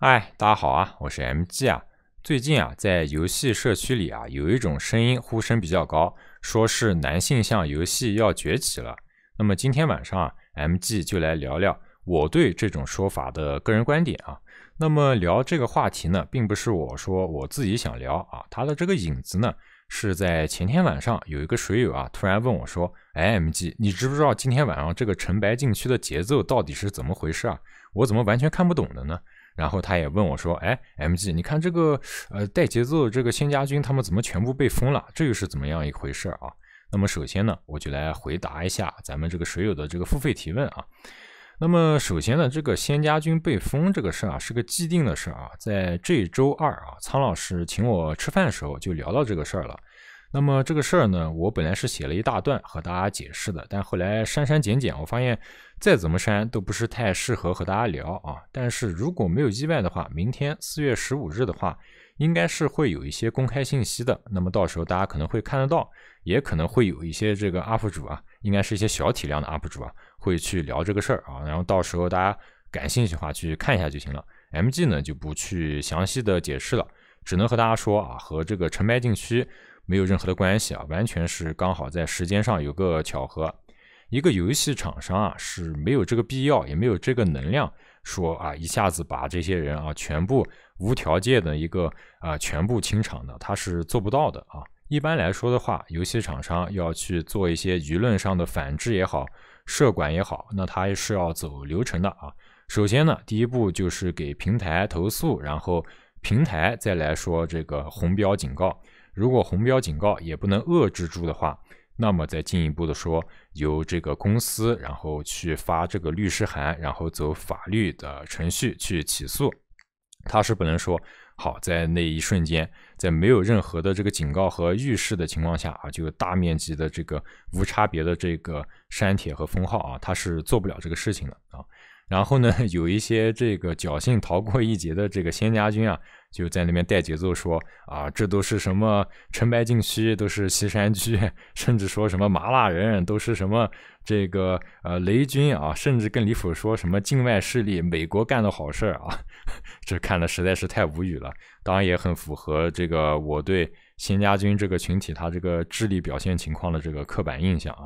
嗨，大家好啊，我是 MG 啊。最近啊，在游戏社区里啊，有一种声音呼声比较高，说是男性向游戏要崛起了。那么今天晚上啊，MG 就来聊聊我对这种说法的个人观点啊。那么聊这个话题呢，并不是我说我自己想聊啊，它的这个影子呢，是在前天晚上有一个水友啊，突然问我说：“哎，MG，你知不知道今天晚上这个橙白禁区的节奏到底是怎么回事啊？我怎么完全看不懂的呢？”然后他也问我说：“哎，MG，你看这个呃带节奏这个仙家军他们怎么全部被封了？这又是怎么样一回事啊？”那么首先呢，我就来回答一下咱们这个水友的这个付费提问啊。那么首先呢，这个仙家军被封这个事儿啊，是个既定的事儿啊。在这周二啊，苍老师请我吃饭的时候就聊到这个事儿了。那么这个事儿呢，我本来是写了一大段和大家解释的，但后来删删减减，我发现再怎么删都不是太适合和大家聊啊。但是如果没有意外的话，明天四月十五日的话，应该是会有一些公开信息的。那么到时候大家可能会看得到，也可能会有一些这个 UP 主啊，应该是一些小体量的 UP 主啊，会去聊这个事儿啊。然后到时候大家感兴趣的话去看一下就行了。MG 呢就不去详细的解释了，只能和大家说啊，和这个城白禁区。没有任何的关系啊，完全是刚好在时间上有个巧合。一个游戏厂商啊是没有这个必要，也没有这个能量说啊一下子把这些人啊全部无条件的一个啊全部清场的，他是做不到的啊。一般来说的话，游戏厂商要去做一些舆论上的反制也好，社管也好，那他是要走流程的啊。首先呢，第一步就是给平台投诉，然后平台再来说这个红标警告。如果红标警告也不能遏制住的话，那么再进一步的说，由这个公司然后去发这个律师函，然后走法律的程序去起诉，他是不能说好在那一瞬间，在没有任何的这个警告和预示的情况下啊，就大面积的这个无差别的这个删帖和封号啊，他是做不了这个事情的啊。然后呢，有一些这个侥幸逃过一劫的这个仙家军啊，就在那边带节奏说啊，这都是什么陈白禁区，都是西山区，甚至说什么麻辣人都是什么这个呃雷军啊，甚至更离谱说什么境外势力美国干的好事儿啊，这看的实在是太无语了。当然也很符合这个我对仙家军这个群体他这个智力表现情况的这个刻板印象啊。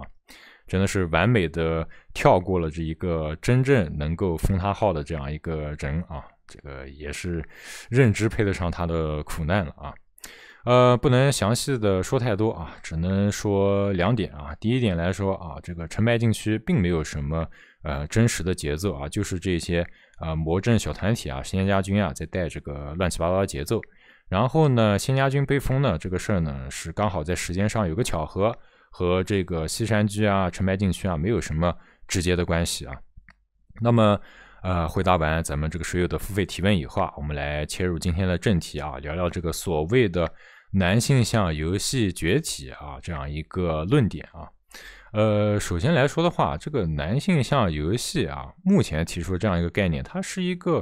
真的是完美的跳过了这一个真正能够封他号的这样一个人啊，这个也是认知配得上他的苦难了啊，呃，不能详细的说太多啊，只能说两点啊。第一点来说啊，这个成败禁区并没有什么呃真实的节奏啊，就是这些啊魔阵小团体啊仙家军啊在带这个乱七八糟的节奏。然后呢，仙家军被封呢这个事儿呢是刚好在时间上有个巧合。和这个西山居啊、澄白禁区啊没有什么直接的关系啊。那么，呃，回答完咱们这个水友的付费提问以后，啊，我们来切入今天的正题啊，聊聊这个所谓的男性向游戏崛起啊这样一个论点啊。呃，首先来说的话，这个男性向游戏啊，目前提出这样一个概念，它是一个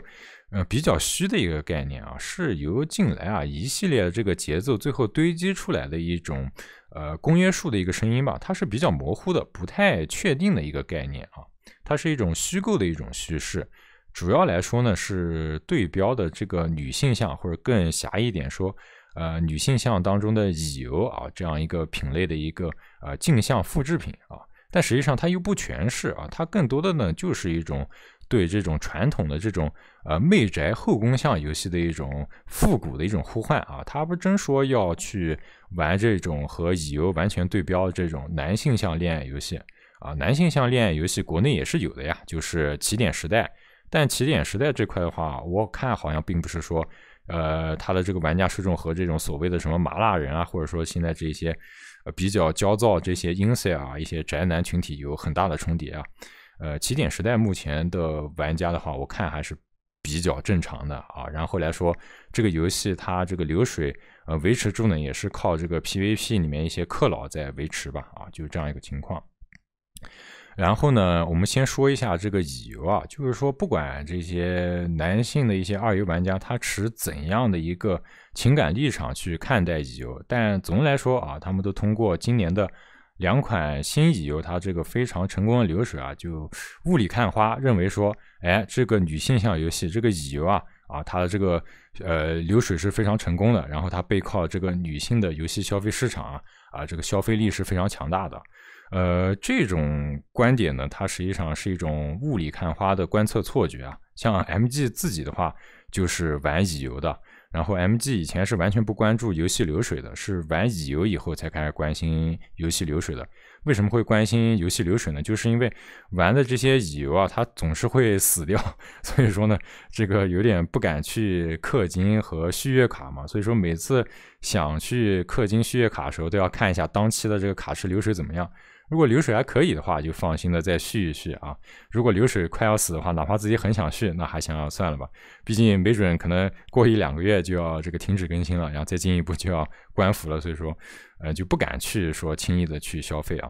呃比较虚的一个概念啊，是由近来啊一系列这个节奏最后堆积出来的一种。呃，公约数的一个声音吧，它是比较模糊的，不太确定的一个概念啊。它是一种虚构的一种叙事，主要来说呢是对标的这个女性像，或者更狭义点说，呃，女性像当中的乙游啊这样一个品类的一个呃镜像复制品啊。但实际上它又不全是啊，它更多的呢就是一种。对这种传统的这种呃媚宅后宫向游戏的一种复古的一种呼唤啊，他不真说要去玩这种和乙游完全对标这种男性向恋爱游戏啊，男性向恋爱游戏国内也是有的呀，就是起点时代，但起点时代这块的话，我看好像并不是说呃他的这个玩家受众和这种所谓的什么麻辣人啊，或者说现在这些呃比较焦躁这些 i n 啊，e 一些宅男群体有很大的重叠啊。呃，起点时代目前的玩家的话，我看还是比较正常的啊。然后来说这个游戏，它这个流水呃维持住呢，也是靠这个 PVP 里面一些氪佬在维持吧啊，就是这样一个情况。然后呢，我们先说一下这个乙游啊，就是说不管这些男性的一些二游玩家，他持怎样的一个情感立场去看待乙游，但总的来说啊，他们都通过今年的。两款新乙游，它这个非常成功的流水啊，就雾里看花，认为说，哎，这个女性向游戏，这个乙游啊，啊，它的这个呃流水是非常成功的，然后它背靠这个女性的游戏消费市场啊，啊，这个消费力是非常强大的。呃，这种观点呢，它实际上是一种雾里看花的观测错觉啊。像 MG 自己的话，就是玩乙游的。然后，MG 以前是完全不关注游戏流水的，是玩乙游以后才开始关心游戏流水的。为什么会关心游戏流水呢？就是因为玩的这些乙游啊，它总是会死掉，所以说呢，这个有点不敢去氪金和续月卡嘛。所以说每次想去氪金续月卡的时候，都要看一下当期的这个卡池流水怎么样。如果流水还可以的话，就放心的再续一续啊。如果流水快要死的话，哪怕自己很想续，那还想要算了吧。毕竟没准可能过一两个月就要这个停止更新了，然后再进一步就要关服了。所以说，呃，就不敢去说轻易的去消费啊。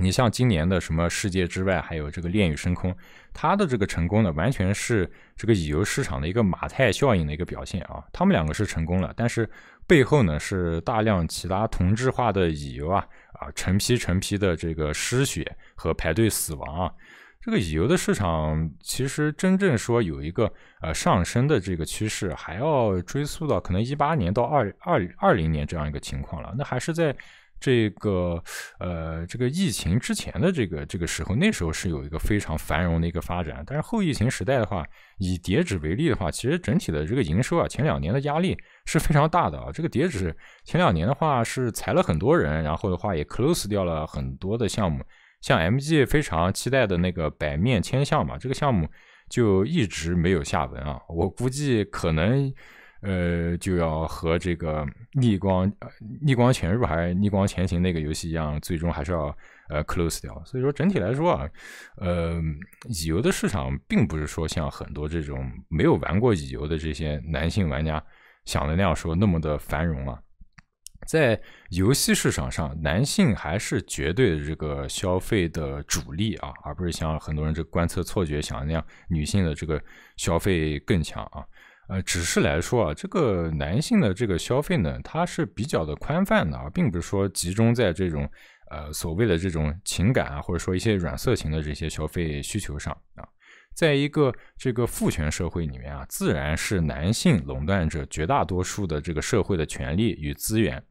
你像今年的什么世界之外，还有这个炼狱升空，它的这个成功呢，完全是这个乙游市场的一个马太效应的一个表现啊。他们两个是成功了，但是背后呢是大量其他同质化的乙游啊。啊，成批成批的这个失血和排队死亡啊，这个乙游的市场其实真正说有一个呃上升的这个趋势，还要追溯到可能一八年到二二二零年这样一个情况了，那还是在。这个呃，这个疫情之前的这个这个时候，那时候是有一个非常繁荣的一个发展。但是后疫情时代的话，以叠纸为例的话，其实整体的这个营收啊，前两年的压力是非常大的啊。这个叠纸前两年的话是裁了很多人，然后的话也 close 掉了很多的项目，像 MG 非常期待的那个百面千项嘛，这个项目就一直没有下文啊。我估计可能。呃，就要和这个逆光、逆光潜入还是逆光前行那个游戏一样，最终还是要呃 close 掉。所以说整体来说啊，呃，乙游的市场并不是说像很多这种没有玩过乙游的这些男性玩家想的那样说那么的繁荣啊。在游戏市场上，男性还是绝对的这个消费的主力啊，而不是像很多人这观测错觉想的那样，女性的这个消费更强啊。呃，只是来说啊，这个男性的这个消费呢，它是比较的宽泛的，啊，并不是说集中在这种呃所谓的这种情感啊，或者说一些软色情的这些消费需求上啊。在一个这个父权社会里面啊，自然是男性垄断着绝大多数的这个社会的权利与资源。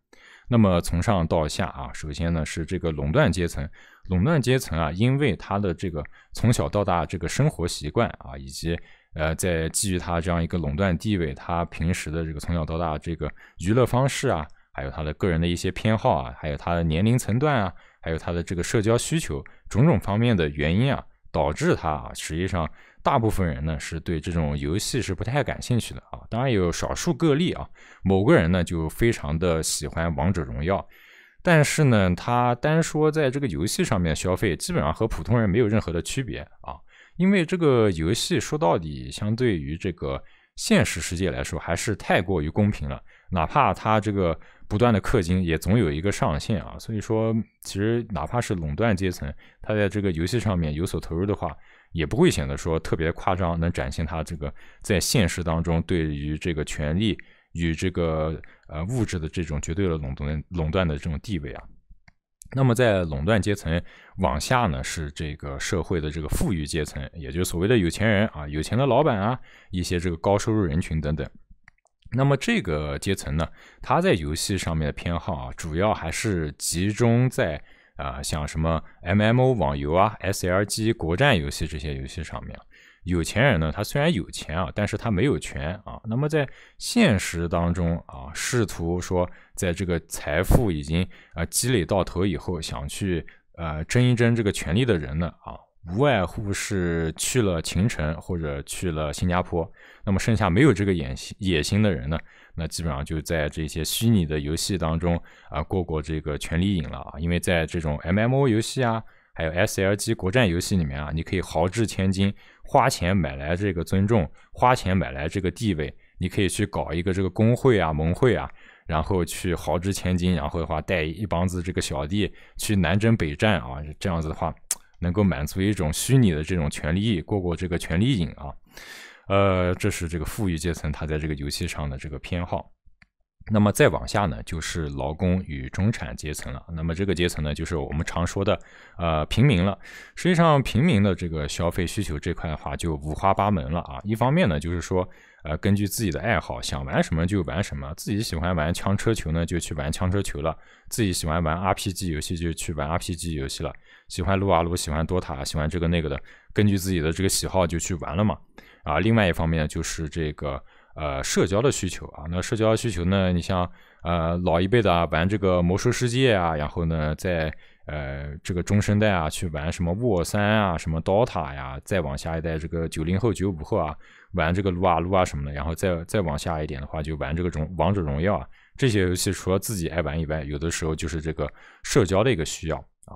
那么从上到下啊，首先呢是这个垄断阶层，垄断阶层啊，因为他的这个从小到大这个生活习惯啊，以及。呃，在基于他这样一个垄断地位，他平时的这个从小到大这个娱乐方式啊，还有他的个人的一些偏好啊，还有他的年龄层段啊，还有他的这个社交需求种种方面的原因啊，导致他啊，实际上大部分人呢是对这种游戏是不太感兴趣的啊。当然有少数个例啊，某个人呢就非常的喜欢王者荣耀，但是呢，他单说在这个游戏上面消费，基本上和普通人没有任何的区别啊。因为这个游戏说到底，相对于这个现实世界来说，还是太过于公平了。哪怕它这个不断的氪金，也总有一个上限啊。所以说，其实哪怕是垄断阶层，他在这个游戏上面有所投入的话，也不会显得说特别夸张，能展现他这个在现实当中对于这个权利与这个呃物质的这种绝对的垄断垄断的这种地位啊。那么在垄断阶层往下呢，是这个社会的这个富裕阶层，也就是所谓的有钱人啊，有钱的老板啊，一些这个高收入人群等等。那么这个阶层呢，他在游戏上面的偏好啊，主要还是集中在啊，像什么 MMO 网游啊、SLG 国战游戏这些游戏上面。有钱人呢，他虽然有钱啊，但是他没有权啊。那么在现实当中啊，试图说在这个财富已经啊积累到头以后，想去呃争一争这个权利的人呢，啊，无外乎是去了秦城或者去了新加坡。那么剩下没有这个野心野心的人呢，那基本上就在这些虚拟的游戏当中啊过过这个权利瘾了啊，因为在这种 M M O 游戏啊。还有 SLG 国战游戏里面啊，你可以豪掷千金，花钱买来这个尊重，花钱买来这个地位，你可以去搞一个这个工会啊、盟会啊，然后去豪掷千金，然后的话带一帮子这个小弟去南征北战啊，这样子的话能够满足一种虚拟的这种权利，过过这个权利瘾啊，呃，这是这个富裕阶层他在这个游戏上的这个偏好。那么再往下呢，就是劳工与中产阶层了。那么这个阶层呢，就是我们常说的，呃，平民了。实际上，平民的这个消费需求这块的话，就五花八门了啊。一方面呢，就是说，呃，根据自己的爱好，想玩什么就玩什么。自己喜欢玩枪车球呢，就去玩枪车球了；自己喜欢玩 RPG 游戏，就去玩 RPG 游戏了。喜欢撸啊撸，喜欢多塔，喜欢这个那个的，根据自己的这个喜好就去玩了嘛。啊，另外一方面就是这个。呃，社交的需求啊，那社交需求呢？你像呃老一辈的啊，玩这个魔兽世界啊，然后呢，在呃这个中生代啊，去玩什么沃三啊，什么 DOTA 呀，再往下一代这个九零后、九五后啊，玩这个撸啊撸啊什么的，然后再再往下一点的话，就玩这个荣王者荣耀啊，这些游戏除了自己爱玩以外，有的时候就是这个社交的一个需要啊。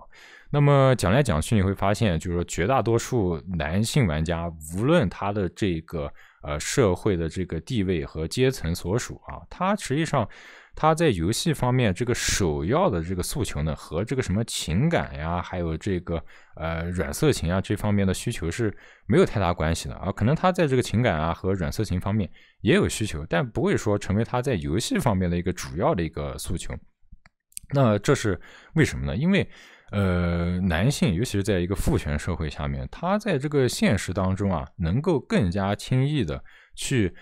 那么讲来讲去你会发现，就是说绝大多数男性玩家，无论他的这个。呃，社会的这个地位和阶层所属啊，他实际上他在游戏方面这个首要的这个诉求呢，和这个什么情感呀，还有这个呃软色情啊这方面的需求是没有太大关系的啊。可能他在这个情感啊和软色情方面也有需求，但不会说成为他在游戏方面的一个主要的一个诉求。那这是为什么呢？因为。呃，男性尤其是在一个父权社会下面，他在这个现实当中啊，能够更加轻易的去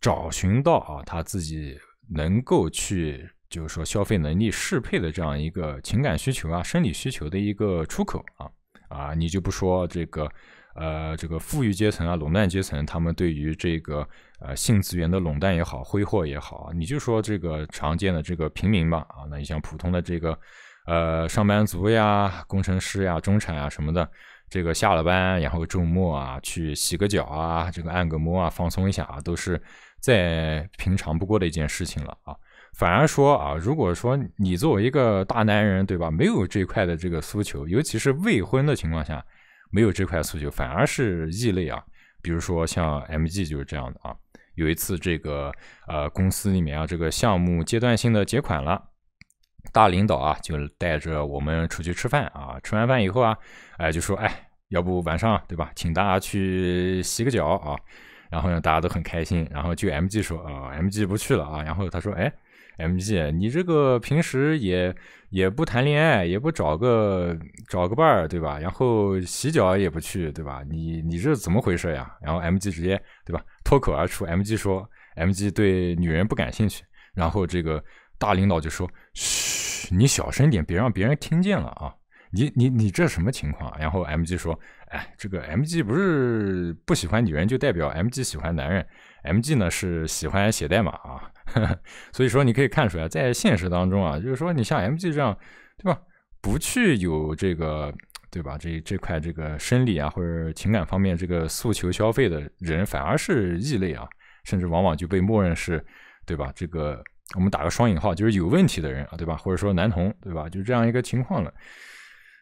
找寻到啊，他自己能够去就是说消费能力适配的这样一个情感需求啊、生理需求的一个出口啊啊，你就不说这个呃这个富裕阶层啊、垄断阶层，他们对于这个呃性资源的垄断也好、挥霍也好你就说这个常见的这个平民吧啊，那你像普通的这个。呃，上班族呀、工程师呀、中产啊什么的，这个下了班，然后周末啊，去洗个脚啊，这个按个摩啊，放松一下啊，都是再平常不过的一件事情了啊。反而说啊，如果说你作为一个大男人，对吧，没有这块的这个诉求，尤其是未婚的情况下，没有这块诉求，反而是异类啊。比如说像 MG 就是这样的啊，有一次这个呃公司里面啊，这个项目阶段性的结款了。大领导啊，就带着我们出去吃饭啊，吃完饭以后啊，哎，就说哎，要不晚上对吧，请大家去洗个脚啊，然后呢，大家都很开心，然后就 M G 说啊，M G 不去了啊，然后他说哎，M G 你这个平时也也不谈恋爱，也不找个找个伴儿对吧？然后洗脚也不去对吧？你你这怎么回事呀？然后 M G 直接对吧，脱口而出，M G 说，M G 对女人不感兴趣。然后这个大领导就说。嘘。你小声点，别让别人听见了啊！你你你这什么情况？然后 MG 说：“哎，这个 MG 不是不喜欢女人，就代表 MG 喜欢男人。MG 呢是喜欢写代码啊，所以说你可以看出来，在现实当中啊，就是说你像 MG 这样，对吧？不去有这个，对吧？这这块这个生理啊或者情感方面这个诉求消费的人，反而是异类啊，甚至往往就被默认是，对吧？这个。”我们打个双引号，就是有问题的人啊，对吧？或者说男同，对吧？就这样一个情况了，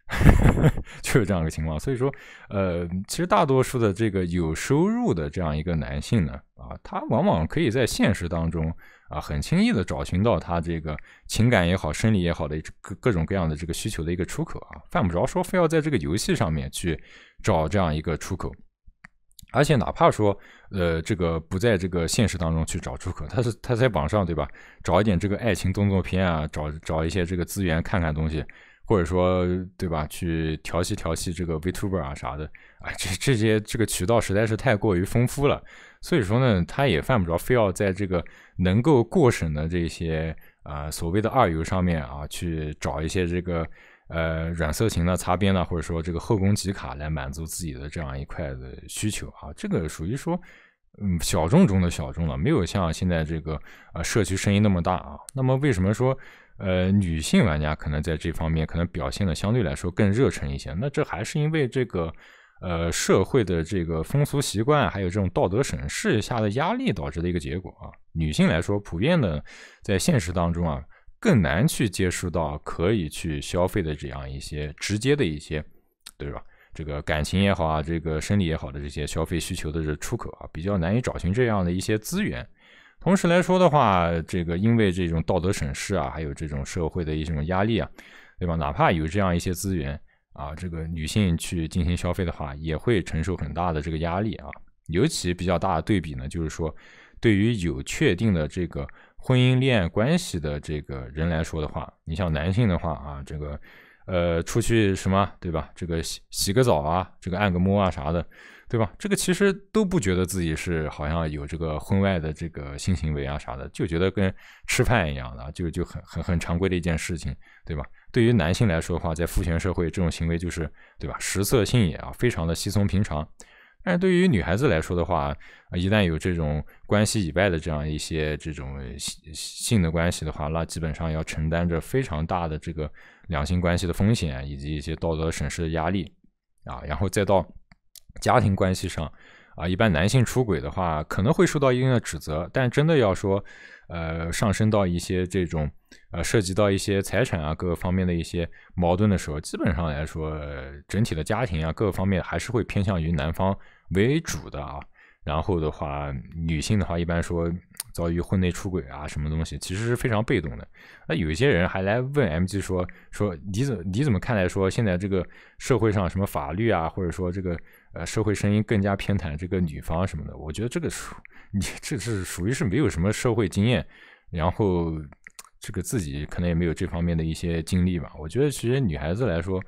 就是这样一个情况。所以说，呃，其实大多数的这个有收入的这样一个男性呢，啊，他往往可以在现实当中啊，很轻易的找寻到他这个情感也好、生理也好的各各种各样的这个需求的一个出口啊，犯不着说非要在这个游戏上面去找这样一个出口。而且哪怕说，呃，这个不在这个现实当中去找出口，他是他在网上，对吧？找一点这个爱情动作片啊，找找一些这个资源看看东西，或者说，对吧？去调戏调戏这个 v t u b e r 啊啥的啊，这这些这个渠道实在是太过于丰富了，所以说呢，他也犯不着非要在这个能够过审的这些呃所谓的二游上面啊去找一些这个。呃，软色情的擦边呢，或者说这个后宫集卡来满足自己的这样一块的需求啊，这个属于说嗯小众中的小众了，没有像现在这个呃社区声音那么大啊。那么为什么说呃女性玩家可能在这方面可能表现的相对来说更热忱一些？那这还是因为这个呃社会的这个风俗习惯还有这种道德审视下的压力导致的一个结果啊。女性来说，普遍的在现实当中啊。更难去接触到可以去消费的这样一些直接的一些，对吧？这个感情也好啊，这个生理也好的这些消费需求的这出口啊，比较难以找寻这样的一些资源。同时来说的话，这个因为这种道德审视啊，还有这种社会的一种压力啊，对吧？哪怕有这样一些资源啊，这个女性去进行消费的话，也会承受很大的这个压力啊。尤其比较大的对比呢，就是说，对于有确定的这个。婚姻恋爱关系的这个人来说的话，你像男性的话啊，这个，呃，出去什么，对吧？这个洗洗个澡啊，这个按个摩啊啥的，对吧？这个其实都不觉得自己是好像有这个婚外的这个性行为啊啥的，就觉得跟吃饭一样的，就就很很很常规的一件事情，对吧？对于男性来说的话，在父权社会，这种行为就是，对吧？食色性也啊，非常的稀松平常。但是对于女孩子来说的话，啊，一旦有这种关系以外的这样一些这种性的关系的话，那基本上要承担着非常大的这个两性关系的风险，以及一些道德审视的压力啊。然后再到家庭关系上，啊，一般男性出轨的话，可能会受到一定的指责。但真的要说，呃，上升到一些这种呃涉及到一些财产啊各个方面的一些矛盾的时候，基本上来说，整体的家庭啊各个方面还是会偏向于男方。为主的啊，然后的话，女性的话，一般说遭遇婚内出轨啊，什么东西，其实是非常被动的。那有一些人还来问 M G 说说，你怎你怎么看来说，现在这个社会上什么法律啊，或者说这个呃社会声音更加偏袒这个女方什么的？我觉得这个属你这是属于是没有什么社会经验，然后这个自己可能也没有这方面的一些经历吧。我觉得其实女孩子来说。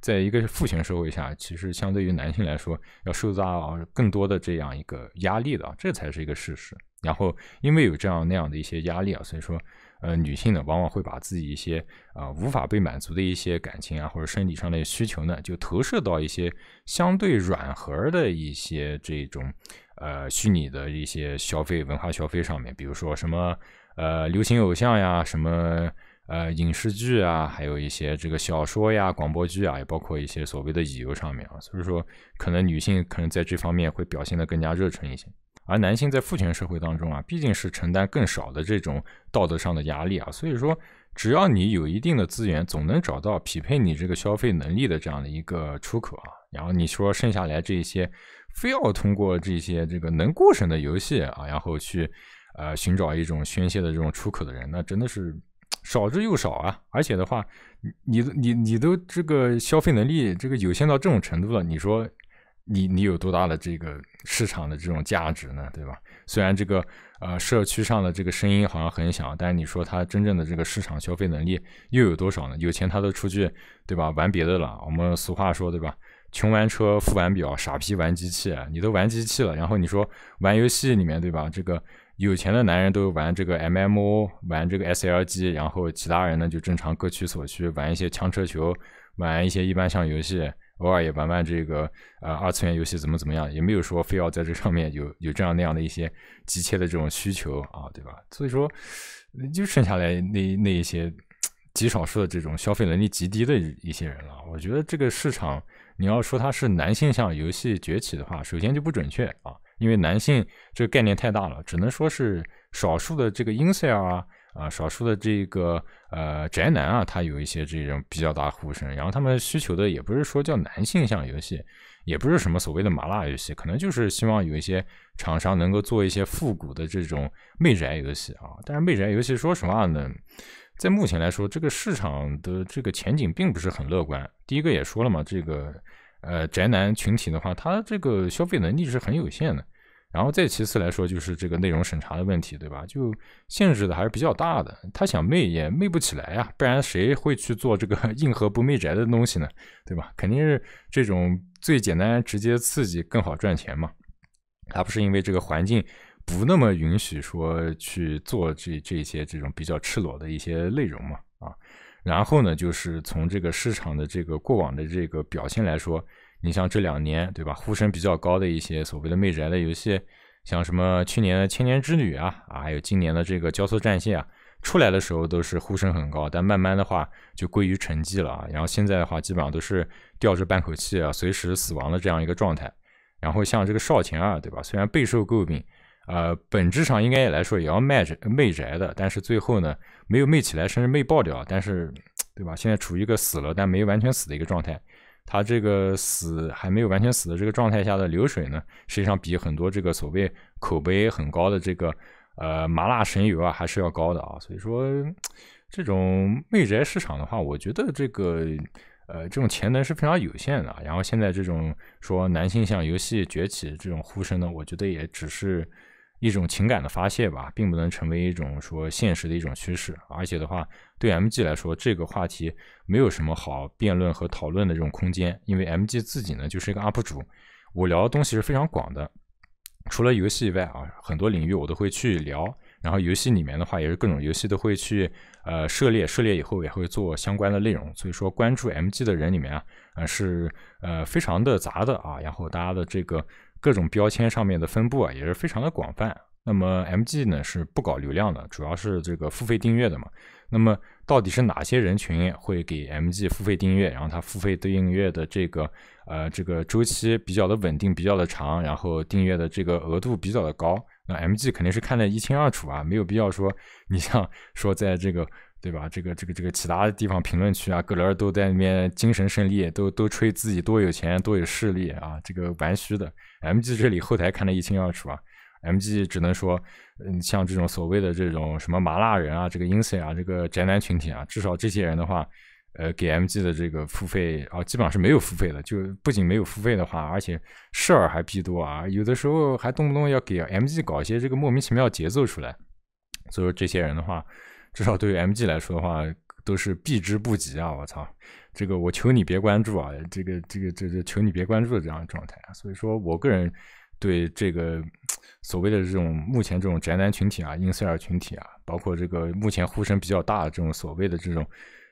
在一个父权社会下，其实相对于男性来说，要受到更多的这样一个压力的，这才是一个事实。然后，因为有这样那样的一些压力啊，所以说，呃，女性呢，往往会把自己一些啊无法被满足的一些感情啊，或者身体上的需求呢，就投射到一些相对软和的一些这种呃虚拟的一些消费文化消费上面，比如说什么呃流行偶像呀，什么。呃，影视剧啊，还有一些这个小说呀、广播剧啊，也包括一些所谓的乙游上面啊，所以说可能女性可能在这方面会表现得更加热忱一些，而男性在父权社会当中啊，毕竟是承担更少的这种道德上的压力啊，所以说只要你有一定的资源，总能找到匹配你这个消费能力的这样的一个出口啊，然后你说剩下来这些非要通过这些这个能过审的游戏啊，然后去呃寻找一种宣泄的这种出口的人，那真的是。少之又少啊！而且的话，你你你你都这个消费能力这个有限到这种程度了，你说你你有多大的这个市场的这种价值呢？对吧？虽然这个呃社区上的这个声音好像很小，但是你说他真正的这个市场消费能力又有多少呢？有钱他都出去对吧玩别的了。我们俗话说对吧，穷玩车，富玩表，傻逼玩机器。你都玩机器了，然后你说玩游戏里面对吧这个。有钱的男人都玩这个 M M O，玩这个 S L G，然后其他人呢就正常各取所需，玩一些枪车球，玩一些一般向游戏，偶尔也玩玩这个呃二次元游戏，怎么怎么样，也没有说非要在这上面有有这样那样的一些急切的这种需求啊，对吧？所以说，就剩下来那那一些极少数的这种消费能力极低的一些人了。我觉得这个市场你要说它是男性向游戏崛起的话，首先就不准确啊。因为男性这个概念太大了，只能说是少数的这个 i n s e 啊，啊，少数的这个呃宅男啊，他有一些这种比较大呼声。然后他们需求的也不是说叫男性向游戏，也不是什么所谓的麻辣游戏，可能就是希望有一些厂商能够做一些复古的这种魅宅游戏啊。但是魅宅游戏说实话呢，在目前来说，这个市场的这个前景并不是很乐观。第一个也说了嘛，这个。呃，宅男群体的话，他这个消费能力是很有限的。然后再其次来说，就是这个内容审查的问题，对吧？就限制的还是比较大的。他想媚也媚不起来呀，不然谁会去做这个 硬核不媚宅的东西呢？对吧？肯定是这种最简单直接刺激更好赚钱嘛，他不是因为这个环境不那么允许说去做这这些这种比较赤裸的一些内容嘛。然后呢，就是从这个市场的这个过往的这个表现来说，你像这两年，对吧？呼声比较高的一些所谓的“妹宅”的游戏，像什么去年的《千年之旅》啊，啊，还有今年的这个《交错战线》啊，出来的时候都是呼声很高，但慢慢的话就归于沉寂了啊。然后现在的话，基本上都是吊着半口气啊，随时死亡的这样一个状态。然后像这个《少前二》，对吧？虽然备受诟病。呃，本质上应该来说也要卖宅卖宅的，但是最后呢，没有卖起来，甚至没爆掉，但是，对吧？现在处于一个死了但没完全死的一个状态，它这个死还没有完全死的这个状态下的流水呢，实际上比很多这个所谓口碑很高的这个呃麻辣神游啊还是要高的啊。所以说，这种卖宅市场的话，我觉得这个呃这种潜能是非常有限的。然后现在这种说男性向游戏崛起这种呼声呢，我觉得也只是。一种情感的发泄吧，并不能成为一种说现实的一种趋势，而且的话，对 MG 来说，这个话题没有什么好辩论和讨论的这种空间，因为 MG 自己呢就是一个 UP 主，我聊的东西是非常广的，除了游戏以外啊，很多领域我都会去聊，然后游戏里面的话，也是各种游戏都会去呃涉猎，涉猎以后也会做相关的内容，所以说关注 MG 的人里面啊，呃是呃非常的杂的啊，然后大家的这个。各种标签上面的分布啊，也是非常的广泛。那么 MG 呢是不搞流量的，主要是这个付费订阅的嘛。那么到底是哪些人群会给 MG 付费订阅？然后他付费订阅的这个呃这个周期比较的稳定，比较的长，然后订阅的这个额度比较的高，那 MG 肯定是看得一清二楚啊，没有必要说你像说在这个。对吧？这个、这个、这个，其他的地方评论区啊，各人都在里面精神胜利，都都吹自己多有钱、多有势力啊。这个玩虚的，MG 这里后台看得一清二楚啊。MG 只能说，嗯，像这种所谓的这种什么麻辣人啊，这个 i n s 啊，这个宅男群体啊，至少这些人的话，呃，给 MG 的这个付费啊，基本上是没有付费的。就不仅没有付费的话，而且事儿还必多啊。有的时候还动不动要给 MG 搞一些这个莫名其妙节奏出来。所以说这些人的话。至少对于 MG 来说的话，都是避之不及啊！我操，这个我求你别关注啊！这个、这个、这个，求你别关注的这样的状态啊！所以说我个人对这个所谓的这种目前这种宅男群体啊、i n s 群体啊，包括这个目前呼声比较大的这种所谓的这种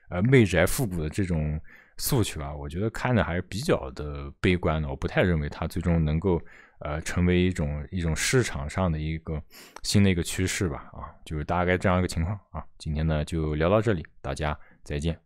呃媚宅复古的这种诉求啊，我觉得看的还是比较的悲观的，我不太认为他最终能够。呃，成为一种一种市场上的一个新的一个趋势吧，啊，就是大概这样一个情况啊。今天呢就聊到这里，大家再见。